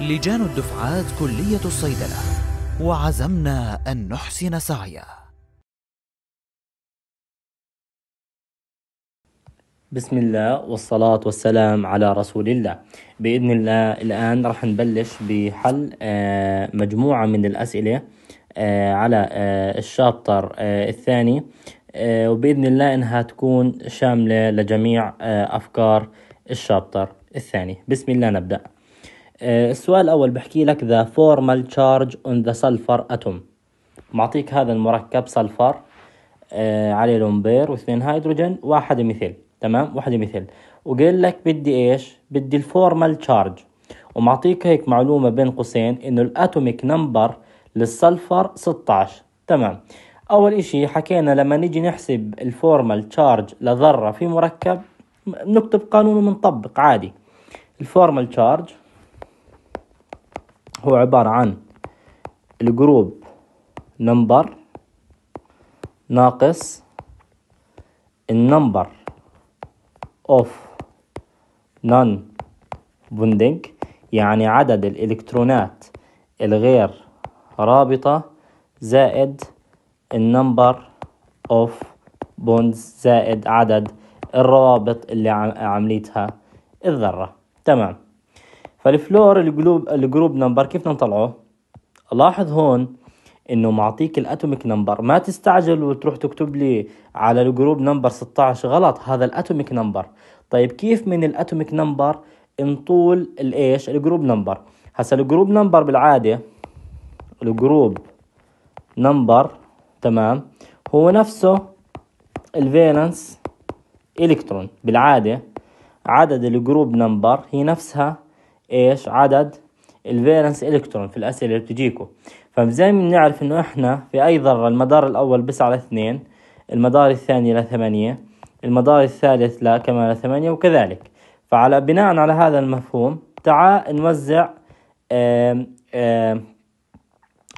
لجان الدفعات كلية الصيدلة وعزمنا أن نحسن سعيا بسم الله والصلاة والسلام على رسول الله بإذن الله الآن رح نبلش بحل آه، مجموعة من الأسئلة آه، على آه، الشابتر الثاني وبإذن الله إنها تكون شاملة لجميع أفكار الشابتر الثاني بسم الله نبدأ آه، السؤال الأول بحكي لك the formal charge on the sulfur atom معطيك هذا المركب سلفر آه، عليه لومبير واثنين هيدروجين واحد مثيل تمام واحد مثيل وقال لك بدي ايش بدي الفورمال تشارج ومعطيك هيك معلومة بين قوسين انه الاتوميك نمبر للسلفر 16 تمام اول اشي حكينا لما نيجي نحسب الفورمال تشارج لذرة في مركب نكتب قانون ونطبق عادي الفورمال تشارج هو عبارة عن الجروب نمبر ناقص النمبر اوف نون بوندينج يعني عدد الإلكترونات الغير رابطة زائد النمبر اوف بوندز زائد عدد الروابط اللي عمليتها الذرة تمام فالفلور الجروب الجروب نمبر كيف نطلعه لاحظ هون انه معطيك الاتوميك نمبر ما تستعجل وتروح تكتب لي على الجروب نمبر 16 غلط هذا الاتوميك نمبر طيب كيف من الاتوميك نمبر نطول الايش الجروب نمبر هسا الجروب نمبر بالعاده الجروب نمبر تمام هو نفسه الفالنس الكترون بالعاده عدد الجروب نمبر هي نفسها ايش عدد الفيرنس الكترون في الاسئله اللي بتجيكم فزي ما بنعرف انه احنا في اي ذره المدار الاول بس على اثنين المدار الثاني لثمانية المدار الثالث لا كمان لثمانية وكذلك فعلى بناء على هذا المفهوم تعال نوزع آآ آآ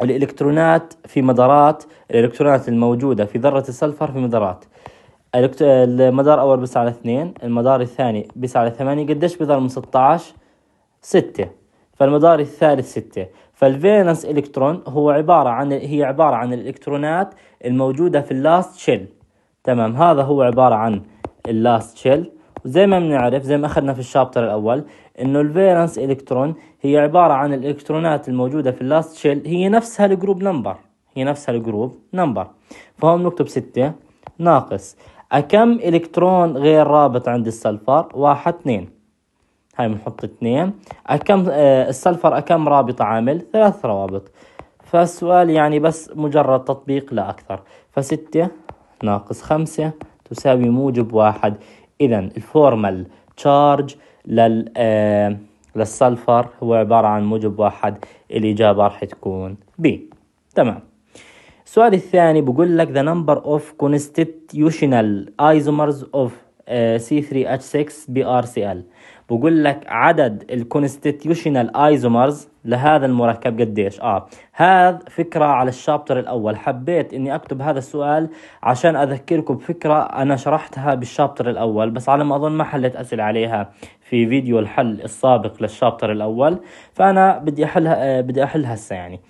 الالكترونات في مدارات الالكترونات الموجودة في ذرة السلفر في مدارات المدار الأول بس على اثنين المدار الثاني بس على ثمانية قديش بضل من 16 ستة فالمدار الثالث ستة فالفالنس الكترون هو عبارة عن هي عبارة عن الالكترونات الموجودة في اللاست شيل تمام هذا هو عبارة عن اللاست شيل وزي ما بنعرف زي ما اخذنا في الشابتر الاول انه الفيرنس الكترون هي عبارة عن الالكترونات الموجودة في اللاست شيل هي نفسها الجروب نمبر هي نفسها الجروب نمبر فهون نكتب ستة ناقص أكم الكترون غير رابط عند السلفر واحد اثنين هاي بنحط اثنين كم آه، السلفر كم رابط عامل ثلاث روابط فالسؤال يعني بس مجرد تطبيق لا أكثر فستة ناقص خمسة تساوي موجب واحد إذا الفورمال تشارج لل آه، للسلفر هو عبارة عن موجب واحد الإجابة راح تكون B تمام السؤال الثاني بقول لك the number of constitutional isomers of آه، C3H6 BRCl بقول لك عدد الكونستيتيوشنال ايزومرز لهذا المركب قديش اه هذا فكره على الشابتر الاول حبيت اني اكتب هذا السؤال عشان اذكركم بفكره انا شرحتها بالشابتر الاول بس على ما اظن ما حلت اسئله عليها في فيديو الحل السابق للشابتر الاول فانا بدي احلها آه، بدي احلها هسه يعني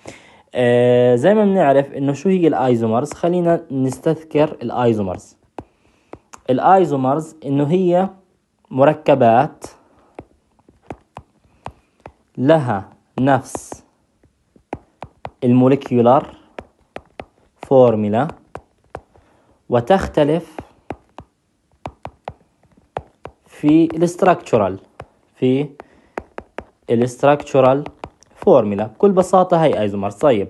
آه زي ما بنعرف انه شو هي الايزومرز خلينا نستذكر الايزومرز الايزومرز انه هي مركبات لها نفس الموليكيولار فورميلا وتختلف في الاستراكشورال في الاستراكشورال فورميلا بكل بساطة هي ايزومرز طيب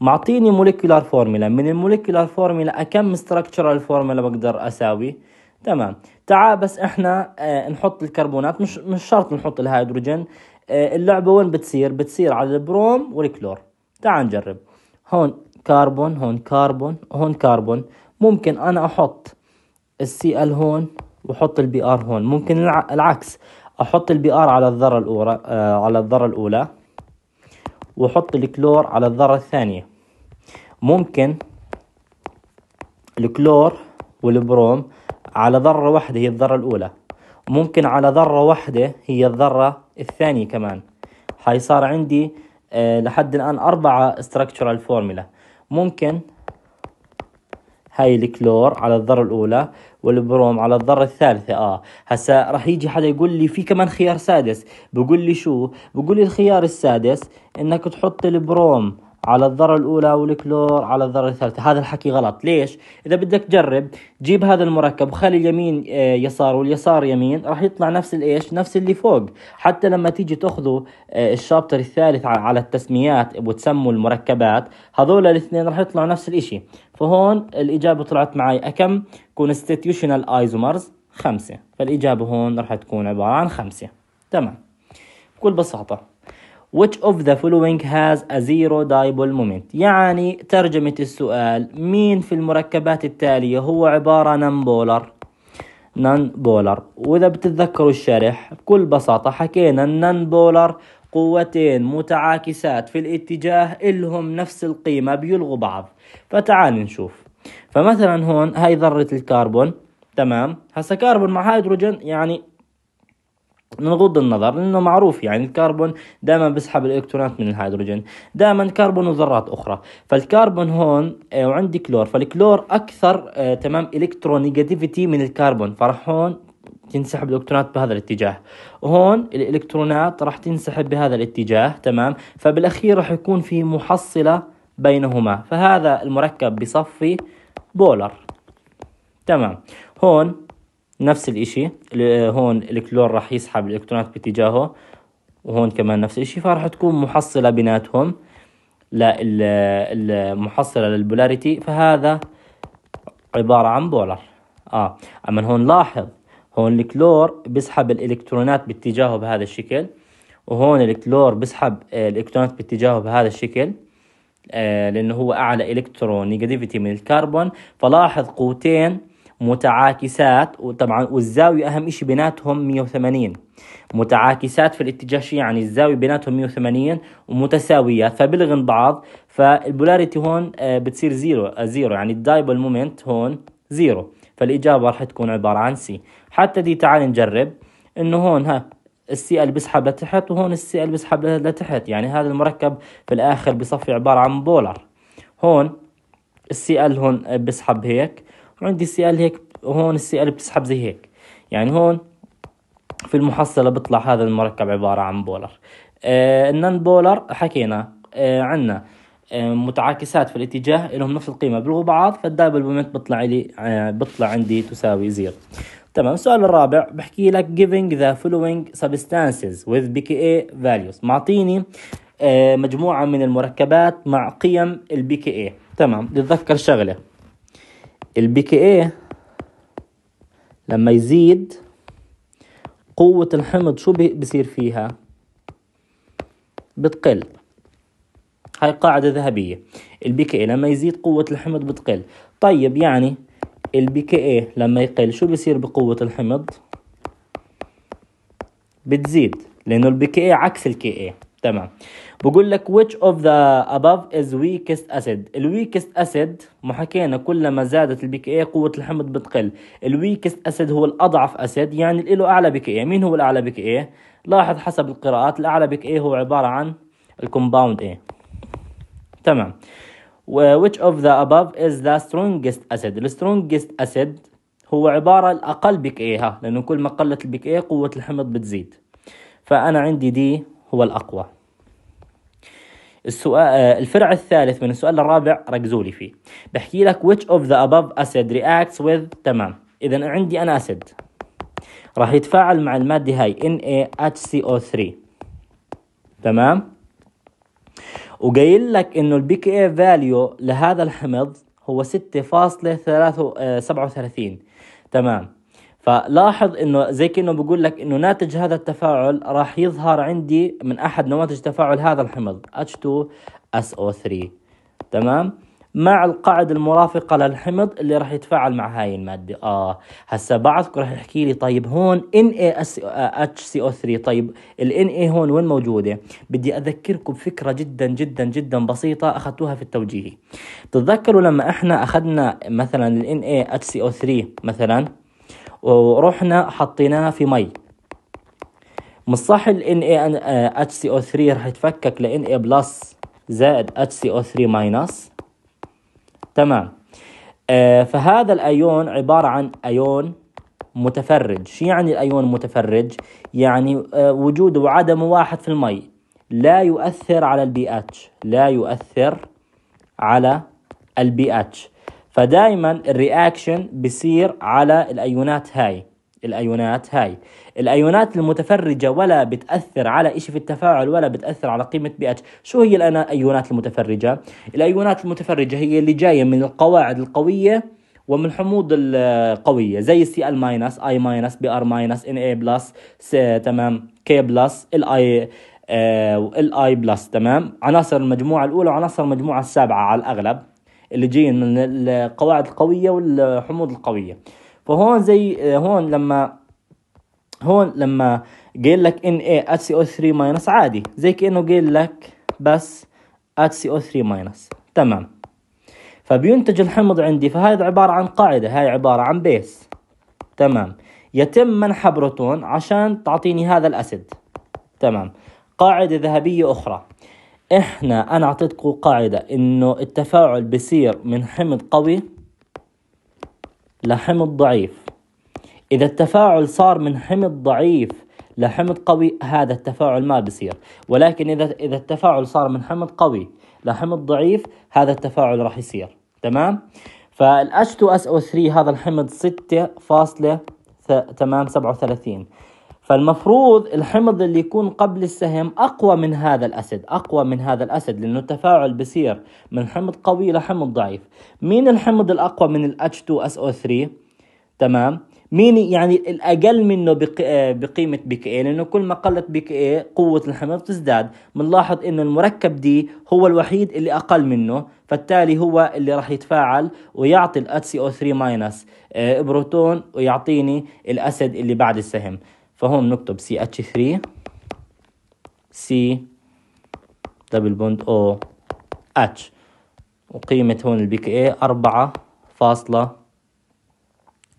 معطيني موليكيولار فورميلا من الموليكيولار فورميلا كم استراكشورال فورميلا بقدر اساوي تمام تعال بس احنا اه نحط الكربونات مش مش شرط نحط الهيدروجين آه، اللعبه وين بتصير بتصير على البروم والكلور تعال نجرب هون كربون هون كربون هون كربون ممكن انا احط السي ال هون واحط البي ار هون ممكن العكس احط البي ار على الذره الاولى آه، على الذره الاولى واحط الكلور على الذره الثانيه ممكن الكلور والبروم على ذره واحده هي الذره الاولى ممكن على ذره واحده هي الذره الثاني كمان حيصار عندي آه، لحد الآن أربعة structural formula ممكن هاي الكلور على الذرة الأولى والبروم على الذرة الثالثة آه هسا رح يجي حدا يقول لي في كمان خيار سادس بقول لي شو بقول لي الخيار السادس إنك تحط البروم على الذرة الأولى والكلور على الذرة الثالثة هذا الحكي غلط ليش؟ إذا بدك تجرب جيب هذا المركب وخلي اليمين آه، يسار واليسار يمين راح يطلع نفس الإيش؟ نفس اللي فوق حتى لما تيجي تأخذوا آه، الشابتر الثالث على التسميات وتسموا المركبات هذول الاثنين راح يطلعوا نفس الإشي فهون الإجابة طلعت معي أكم؟ constitutional isomers خمسة فالإجابة هون راح تكون عبارة عن خمسة تمام بكل بساطة which of the following has a zero dipole moment يعني ترجمة السؤال مين في المركبات التالية هو عبارة نان بولر نان بولر وإذا بتتذكروا الشرح بكل بساطة حكينا النان بولر قوتين متعاكسات في الاتجاه إلهم نفس القيمة بيلغوا بعض فتعال نشوف فمثلا هون هاي ذرة الكربون تمام هسا كربون مع هيدروجين يعني من غض النظر لانه معروف يعني الكربون دائما بيسحب الالكترونات من الهيدروجين دائما كربون وذرات اخرى فالكربون هون آه، وعندي كلور فالكلور اكثر آه، تمام الكترونيجاتيفيتي من الكربون فراح هون تنسحب الالكترونات بهذا الاتجاه وهون الالكترونات راح تنسحب بهذا الاتجاه تمام فبالاخير راح يكون في محصله بينهما فهذا المركب بصفي بولر تمام هون نفس الإشي هون الكلور راح يسحب الإلكترونات باتجاهه وهون كمان نفس الإشي فراح تكون محصلة بيناتهم للمحصلة للبولاريتي فهذا عبارة عن بولر آه أما هون لاحظ هون الكلور بسحب الإلكترونات باتجاهه بهذا الشكل وهون الكلور بسحب الإلكترونات باتجاهه بهذا الشكل آه لأنه هو أعلى إلكترونيجاتيفيتي من الكربون فلاحظ قوتين متعاكسات وطبعا والزاوية أهم شيء بيناتهم 180 متعاكسات في الاتجاه يعني الزاوية بيناتهم 180 ومتساويات فبلغن بعض فالبولاريتي هون آه، بتصير زيرو آه، زيرو يعني الدايبل مومنت هون زيرو فالإجابة رح تكون عبارة عن سي حتى دي تعال نجرب إنه هون ها السي ال بسحب لتحت وهون السي ال بسحب لتحت يعني هذا المركب في الآخر بصفي عبارة عن بولر هون السي ال هون آه، بسحب هيك عندي السي ال هيك هون السي ال بتسحب زي هيك يعني هون في المحصلة بيطلع هذا المركب عبارة عن بولر آه النان بولر حكينا آه عنا آه متعاكسات في الاتجاه لهم نفس القيمة بلغوا بعض فالدابل مومنت بيطلع لي آه بيطلع عندي تساوي زيرو تمام السؤال الرابع بحكي لك giving the following substances with pKa values معطيني آه مجموعة من المركبات مع قيم البي كي اي تمام نتذكر شغلة البي كي اي لما يزيد قوة الحمض شو بصير فيها بتقل هاي قاعدة ذهبية البي كي اي لما يزيد قوة الحمض بتقل طيب يعني البي كي اي لما يقل شو بصير بقوة الحمض بتزيد لأنه البي كي اي عكس الكي اي تمام بقول لك which of the above is weakest acid ال weakest acid ما حكينا كلما زادت البي كي قوة الحمض بتقل ال weakest acid هو الأضعف acid يعني اللي له أعلى بي كي مين هو الأعلى بي كي لاحظ حسب القراءات الأعلى بي كي هو عبارة عن الكومباوند A تمام which of the above is the strongest acid ال strongest acid هو عبارة الأقل بيك ها لأنه كل ما قلت البيك اي قوة الحمض بتزيد فأنا عندي دي هو الأقوى السؤال آه، الفرع الثالث من السؤال الرابع ركزوا لي فيه بحكي لك which of the above acid reacts with تمام اذا عندي انا اسيد راح يتفاعل مع الماده هاي NaHCO3 تمام وقايل لك انه البي كي اي فاليو لهذا الحمض هو 6.37 آه، تمام فلاحظ انه زي كانه بقول لك انه ناتج هذا التفاعل راح يظهر عندي من احد نواتج تفاعل هذا الحمض H2SO3 تمام مع القاعدة المرافقة للحمض اللي راح يتفاعل مع هاي المادة اه هسا بعضكم راح يحكي لي طيب هون NaHCO3 طيب ال Na هون وين موجودة؟ بدي أذكركم بفكرة جدا جدا جدا بسيطة أخذتوها في التوجيهي بتتذكروا لما احنا أخذنا مثلا ال NaHCO3 مثلا ورحنا حطيناه في مي مش صح ال NaHCO3 رح يتفكك ل Na إيه بلس زائد HCO3 ماينس تمام آه فهذا الايون عباره عن ايون متفرج شو يعني الايون متفرج يعني آه وجوده وعدمه واحد في المي لا يؤثر على البي اتش لا يؤثر على البي اتش فدائما الرياكشن بصير على الايونات هاي الايونات هاي الايونات المتفرجه ولا بتاثر على شيء في التفاعل ولا بتاثر على قيمه بي اتش شو هي الايونات المتفرجه الايونات المتفرجه هي اللي جايه من القواعد القويه ومن حموض القوية زي سي ال ماينس اي ماينس بي ار ماينس ان اي بلس تمام كي بلس الاي اي بلس تمام عناصر المجموعة الأولى وعناصر المجموعة السابعة على الأغلب اللي جايين من القواعد القوية والحموض القوية فهون زي آه، هون لما هون لما قال لك ان او 3 ماينس عادي زي كأنه قال لك بس او 3 ماينس تمام فبينتج الحمض عندي فهذا عبارة عن قاعدة هاي عبارة عن بيس تمام يتم منح بروتون عشان تعطيني هذا الأسد تمام قاعدة ذهبية أخرى احنا انا اعطيتكم قاعدة انه التفاعل بصير من حمض قوي لحمض ضعيف اذا التفاعل صار من حمض ضعيف لحمض قوي هذا التفاعل ما بصير ولكن اذا اذا التفاعل صار من حمض قوي لحمض ضعيف هذا التفاعل راح يصير تمام فال H2SO3 هذا الحمض 6.37 تمام 37 فالمفروض الحمض اللي يكون قبل السهم اقوى من هذا الاسد اقوى من هذا الاسد لانه التفاعل بصير من حمض قوي لحمض ضعيف مين الحمض الاقوى من ال H2SO3 تمام مين يعني الاقل منه بق... بقيمه بي كي اي لانه كل ما قلت بي كي اي قوه الحمض بتزداد بنلاحظ انه المركب دي هو الوحيد اللي اقل منه فبالتالي هو اللي راح يتفاعل ويعطي h 2 او 3 بروتون ويعطيني الاسد اللي بعد السهم فهون بنكتب سي اتش 3 سي دبل بوند او اتش وقيمة هون البي كي اي أربعة فاصلة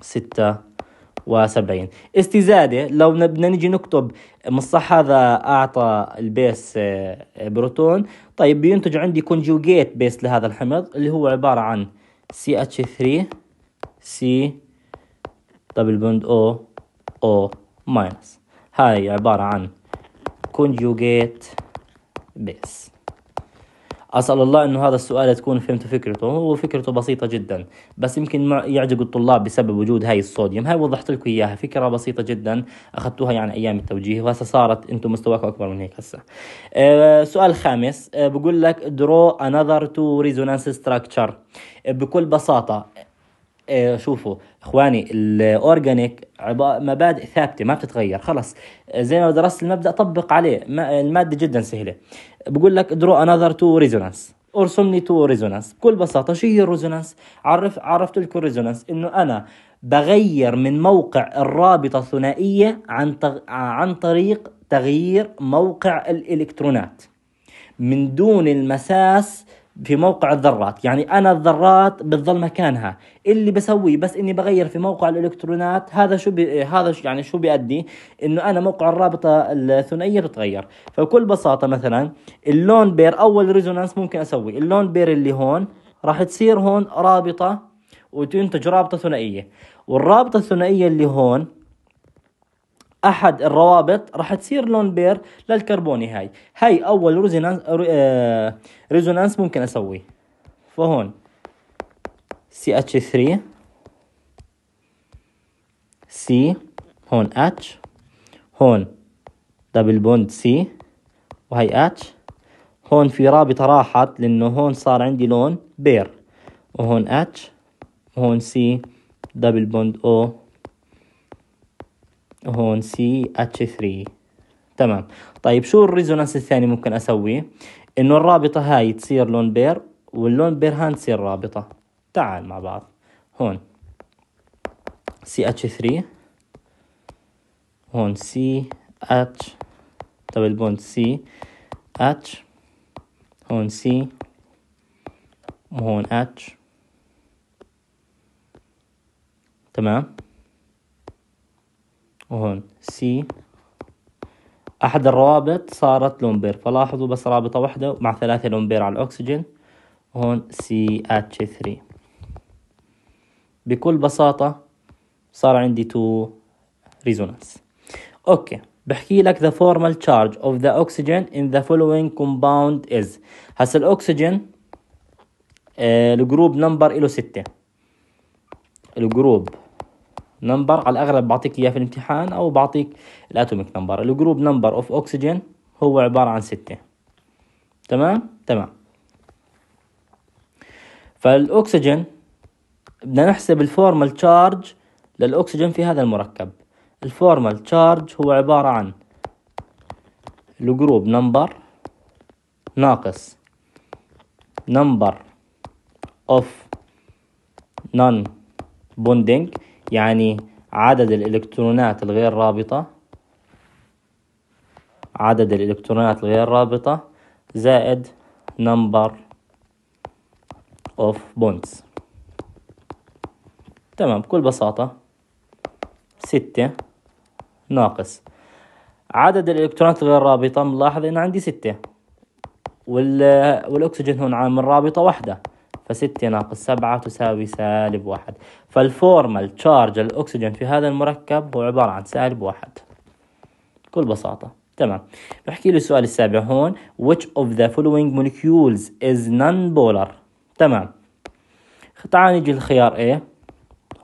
ستة وسبعين استزادة لو بدنا نجي نكتب مش صح هذا أعطى البيس آه، بروتون طيب بينتج عندي كونجوجيت بيس لهذا الحمض اللي هو عبارة عن CH3 C دبل بوند O O ماينس هاي عبارة عن كونجوجيت بيس اسال الله انه هذا السؤال تكون فهمت فكرته هو فكرته بسيطه جدا بس يمكن يعجق الطلاب بسبب وجود هاي الصوديوم هاي وضحت لكم اياها فكره بسيطه جدا اخذتوها يعني ايام التوجيه وهسه صارت انتم مستواكم اكبر من هيك هسه أه سؤال خامس أه بقول لك درو انذر تو ريزونانس ستراكتشر بكل بساطه أه شوفوا اخواني الاورجانيك مبادئ ثابته ما بتتغير خلص زي ما درست المبدا طبق عليه الماده جدا سهله بقول لك درو انذر تو ريزونانس ارسم لي تو ريزونانس بكل بساطه شو هي الريزونانس عرف عرفت لكم الريزونانس انه انا بغير من موقع الرابطه الثنائيه عن تغ... عن طريق تغيير موقع الالكترونات من دون المساس في موقع الذرات يعني أنا الذرات بتظل مكانها اللي بسويه بس إني بغير في موقع الإلكترونات هذا شو بي هذا شو يعني شو بيأدي إنه أنا موقع الرابطة الثنائية بتغير فبكل بساطة مثلا اللون بير أول ريزونانس ممكن أسوي اللون بير اللي هون راح تصير هون رابطة وتنتج رابطة ثنائية والرابطة الثنائية اللي هون احد الروابط راح تصير لون بير للكربوني هاي هاي اول ريزونانس آه، ريزونانس ممكن اسويه فهون سي اتش 3 سي هون اتش هون دبل بوند سي وهي اتش هون في رابطة راحت لأنه هون صار عندي لون بير وهون اتش وهون سي دبل بوند او وهون سي اتش 3 تمام طيب شو الريزونانس الثاني ممكن اسويه انه الرابطه هاي تصير لون بير واللون بير هان تصير رابطه تعال مع بعض هون سي اتش 3 هون سي اتش طب البوند سي اتش هون سي وهون اتش تمام وهون سي احد الروابط صارت لومبير فلاحظوا بس رابطة واحدة مع ثلاثة لومبير على الاكسجين وهون سي اتش 3 بكل بساطة صار عندي تو ريزونانس اوكي بحكي لك the formal charge of the oxygen in the following compound is هسا الاكسجين آه، الجروب نمبر له ستة الجروب نمبر على الاغلب بعطيك اياه في الامتحان او بعطيك الاتوميك نمبر الجروب نمبر اوف اوكسجين هو عباره عن ستة تمام تمام فالاكسجين بدنا نحسب الفورمال تشارج للاكسجين في هذا المركب الفورمال تشارج هو عباره عن الجروب نمبر ناقص نمبر اوف نون بوندينج يعني عدد الإلكترونات الغير رابطة عدد الإلكترونات الغير رابطة زائد number of bonds تمام بكل بساطة ستة ناقص عدد الإلكترونات الغير رابطة ملاحظ إن عندي ستة والأكسجين هون عامل رابطة واحدة فستة ناقص سبعة تساوي سالب واحد فالفورمال تشارج الأكسجين في هذا المركب هو عبارة عن سالب واحد بكل بساطة تمام بحكي له السؤال السابع هون which of the following molecules is non-polar تمام تعال نيجي للخيار A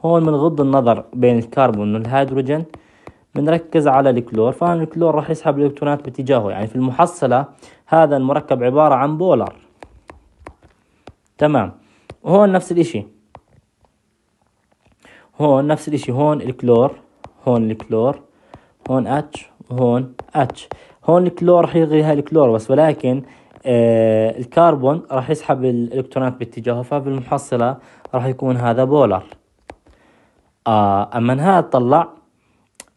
هون من غض النظر بين الكربون والهيدروجين بنركز على الكلور فهون الكلور راح يسحب الالكترونات باتجاهه يعني في المحصلة هذا المركب عبارة عن بولر تمام وهون نفس الاشي هون نفس الاشي هون الكلور هون الكلور هون اتش وهون اتش هون الكلور راح يلغي هاي الكلور بس ولكن آه الكربون راح يسحب الالكترونات باتجاهه فبالمحصلة راح يكون هذا بولر آه اما هذا طلع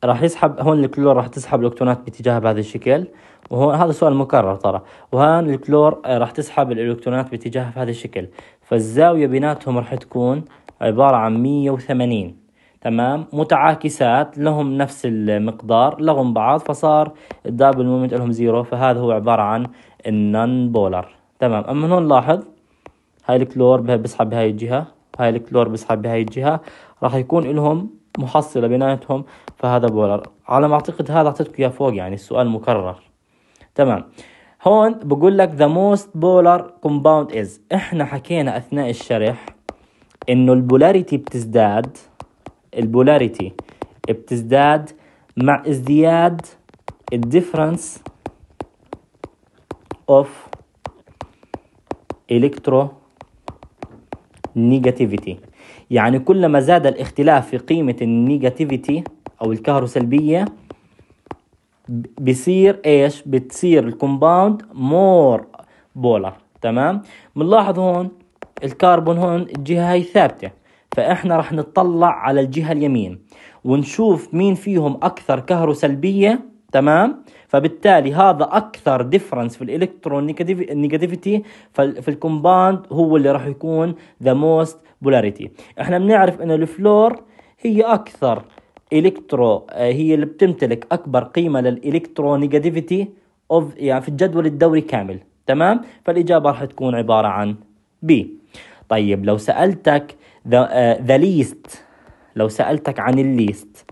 راح يسحب هون الكلور راح تسحب الالكترونات باتجاه بهذا الشكل وهون هذا سؤال مكرر ترى وهون الكلور آه، راح تسحب الالكترونات باتجاه بهذا الشكل فالزاوية بيناتهم راح تكون عبارة عن 180 تمام متعاكسات لهم نفس المقدار لغم بعض فصار الدبل مومنت لهم زيرو فهذا هو عبارة عن النون بولر تمام اما هون لاحظ هاي الكلور بسحب بهاي الجهة هاي الكلور بسحب بهاي الجهة راح يكون لهم محصلة بيناتهم فهذا بولر على ما أعتقد هذا أعطيتك إياه فوق يعني السؤال مكرر تمام هون بقول لك the most polar compound is احنا حكينا اثناء الشرح انه البولاريتي بتزداد البولاريتي بتزداد مع ازدياد الديفرنس اوف الكترو نيجاتيفيتي يعني كلما زاد الاختلاف في قيمة النيجاتيفيتي أو الكهروسلبية بصير ايش بتصير الكومباوند مور بولر تمام بنلاحظ هون الكربون هون الجهة هي ثابتة فاحنا رح نطلع على الجهة اليمين ونشوف مين فيهم اكثر كهروسلبية تمام فبالتالي هذا اكثر ديفرنس في الالكترونيجاتيفيتي في الكومباوند هو اللي راح يكون ذا موست بولاريتي احنا بنعرف انه الفلور هي اكثر الكترو آه، هي اللي بتمتلك اكبر قيمه للالكترونيجاتيفيتي اوف يعني في الجدول الدوري كامل تمام فالاجابه راح تكون عباره عن بي طيب لو سالتك ذا آه، ليست لو سالتك عن الليست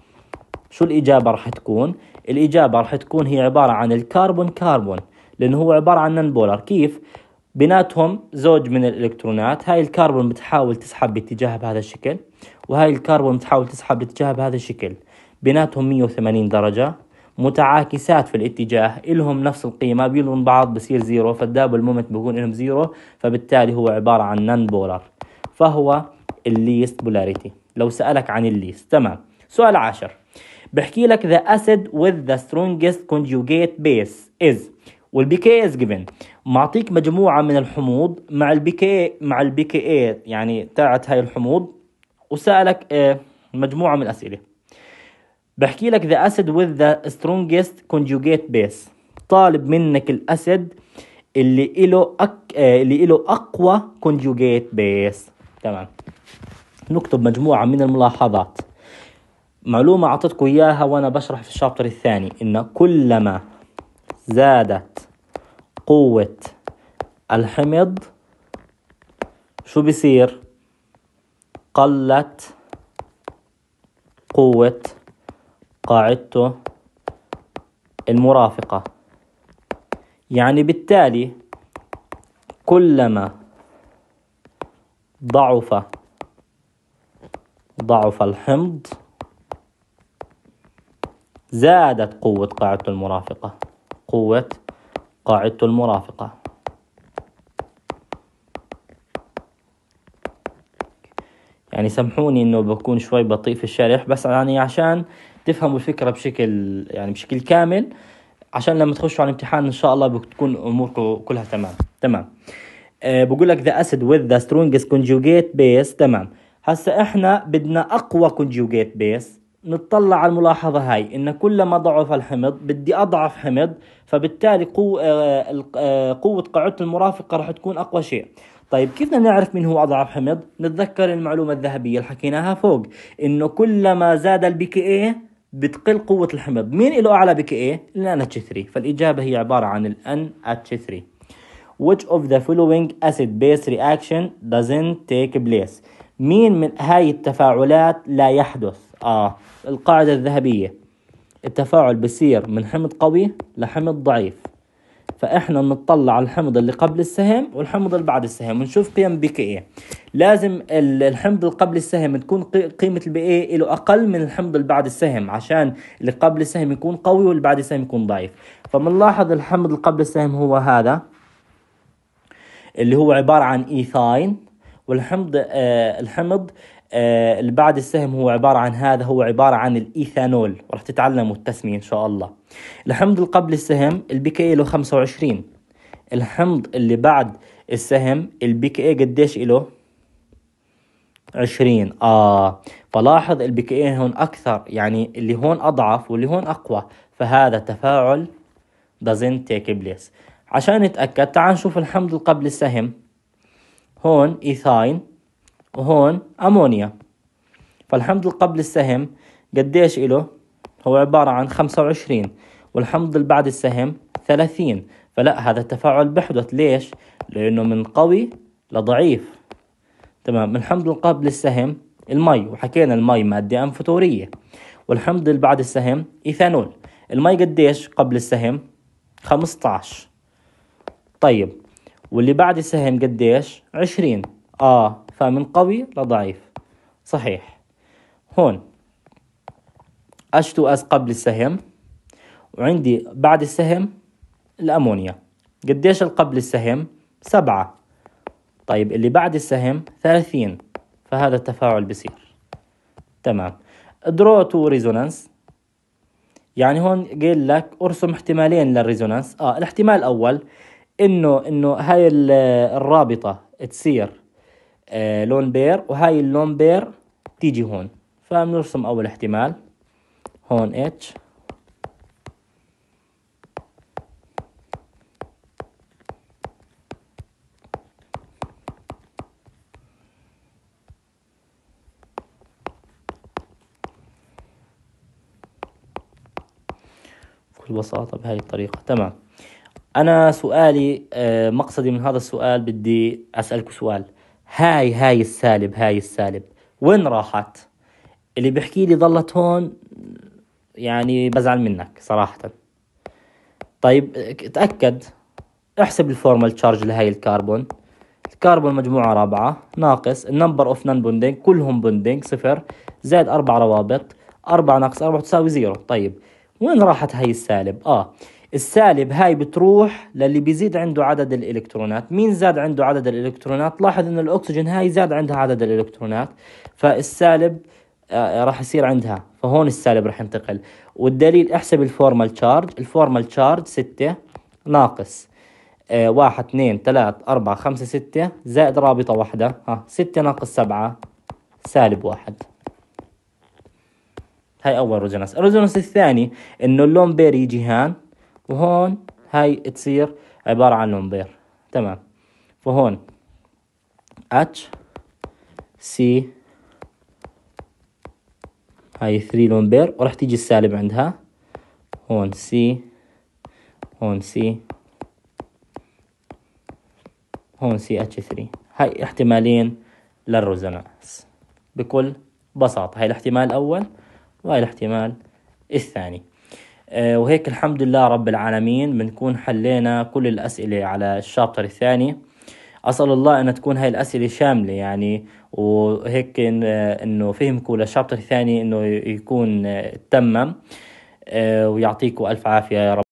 شو الاجابه راح تكون الإجابة راح تكون هي عبارة عن الكربون كربون لأنه هو عبارة عن بولر كيف؟ بيناتهم زوج من الإلكترونات هاي الكربون بتحاول تسحب باتجاه بهذا الشكل وهاي الكربون بتحاول تسحب باتجاه بهذا الشكل بيناتهم 180 درجة متعاكسات في الاتجاه إلهم نفس القيمة بيلون بعض بصير زيرو فالدابل مومنت بيكون إلهم زيرو فبالتالي هو عبارة عن نون بولر فهو الليست بولاريتي لو سألك عن الليست تمام سؤال عشر بحكي لك the acid with the strongest conjugate base is كي از جيفن معطيك مجموعه من الحموض مع كي مع اي يعني تاعت هاي الحموض وسالك آه، مجموعه من الاسئله بحكي لك the acid with the strongest conjugate base طالب منك الاسيد اللي له أك... آه، اللي له اقوى conjugate base تمام نكتب مجموعه من الملاحظات معلومة أعطيتكم إياها وأنا بشرح في الشابتر الثاني إن كلما زادت قوة الحمض شو بصير قلت قوة قاعدته المرافقة يعني بالتالي كلما ضعف ضعف الحمض زادت قوة قاعدته المرافقة قوة قاعدته المرافقة يعني سامحوني انه بكون شوي بطيء في الشرح بس يعني عشان تفهموا الفكرة بشكل يعني بشكل كامل عشان لما تخشوا على الامتحان ان شاء الله بتكون اموركم كلها تمام تمام أه بقول لك ذا اسيد وذ ذا سترونجست كونجوجيت بيس تمام هسا احنا بدنا اقوى كونجوجيت بيس نتطلع على الملاحظة هاي إن كلما ضعف الحمض بدي أضعف حمض فبالتالي قوة, آه، آه، قوة قاعدة المرافقة راح تكون أقوى شيء طيب كيف بدنا نعرف مين هو اضعف حمض؟ نتذكر المعلومه الذهبيه اللي حكيناها فوق انه كلما زاد البي كي إيه بتقل قوه الحمض، مين له اعلى بي كي اي؟ الان اتش 3 فالاجابه هي عباره عن الان اتش 3 Which of the following acid base reaction doesn't take place؟ مين من هاي التفاعلات لا يحدث؟ اه القاعدة الذهبية التفاعل بصير من حمض قوي لحمض ضعيف فاحنا بنطلع على الحمض اللي قبل السهم والحمض اللي بعد السهم ونشوف قيم بي كي ايه لازم الحمض اللي قبل السهم تكون قيمة البي إيه له اقل من الحمض اللي بعد السهم عشان اللي قبل السهم يكون قوي واللي بعد السهم يكون ضعيف فبنلاحظ الحمض اللي قبل السهم هو هذا اللي هو عبارة عن ايثاين والحمض آه الحمض آه، بعد السهم هو عبارة عن هذا هو عبارة عن الإيثانول راح تتعلموا التسمية إن شاء الله الحمض اللي قبل السهم البي له 25 الحمض اللي بعد السهم البي كي قديش له؟ 20 آه فلاحظ البي كي هون أكثر يعني اللي هون أضعف واللي هون أقوى فهذا تفاعل doesn't take place عشان نتأكد تعال نشوف الحمض اللي قبل السهم هون إيثاين وهون أمونيا فالحمض قبل السهم قديش إله هو عبارة عن 25 والحمض بعد السهم 30 فلا هذا التفاعل بحدث ليش؟ لأنه من قوي لضعيف تمام الحمض قبل السهم المي وحكينا المي مادة أم والحمض بعد السهم إيثانول المي قديش قبل السهم؟ 15 طيب واللي بعد السهم قديش؟ 20 آه فمن قوي لضعيف صحيح هون H2S قبل السهم وعندي بعد السهم الأمونيا قديش القبل السهم؟ سبعة طيب اللي بعد السهم ثلاثين فهذا التفاعل بصير تمام درو تو ريزونانس يعني هون قال لك ارسم احتمالين للريزونانس اه الاحتمال الاول انه انه هاي الرابطه تصير آه، لون بير وهاي اللون بير تيجي هون فبنرسم أول احتمال هون اتش بكل بساطة بهاي الطريقة تمام أنا سؤالي آه، مقصدي من هذا السؤال بدي أسألك سؤال هاي هاي السالب هاي السالب وين راحت اللي بيحكي لي ضلت هون يعني بزعل منك صراحة طيب تأكد احسب الفورمال تشارج لهي الكربون الكربون مجموعة رابعة ناقص النمبر اوف نان بوندينج كلهم بوندينج صفر زائد أربع روابط أربعة ناقص أربعة تساوي زيرو طيب وين راحت هاي السالب اه السالب هاي بتروح للي بيزيد عنده عدد الالكترونات مين زاد عنده عدد الالكترونات لاحظ ان الاكسجين هاي زاد عندها عدد الالكترونات فالسالب آه، راح يصير عندها فهون السالب راح ينتقل والدليل احسب الفورمال تشارج الفورمال تشارج 6 ناقص 1 2 3 4 5 6 زائد رابطه واحده ها 6 ناقص 7 سالب 1 هاي اول رزونانس الرزونانس الثاني انه اللون بير يجي هان وهون هاي تصير عبارة عن نمبر تمام فهون اتش سي هاي 3 لومبير وراح تيجي السالب عندها هون سي هون سي هون سي اتش 3 هاي احتمالين للرزونانس بكل بساطة هاي الاحتمال الأول وهاي الاحتمال الثاني آه، وهيك الحمد لله رب العالمين بنكون حلينا كل الأسئلة على الشابتر الثاني أسأل الله أن تكون هاي الأسئلة شاملة يعني وهيك إنه فهمكم للشابتر الثاني إنه يكون آه، تمم آه، ويعطيكم ألف عافية يا رب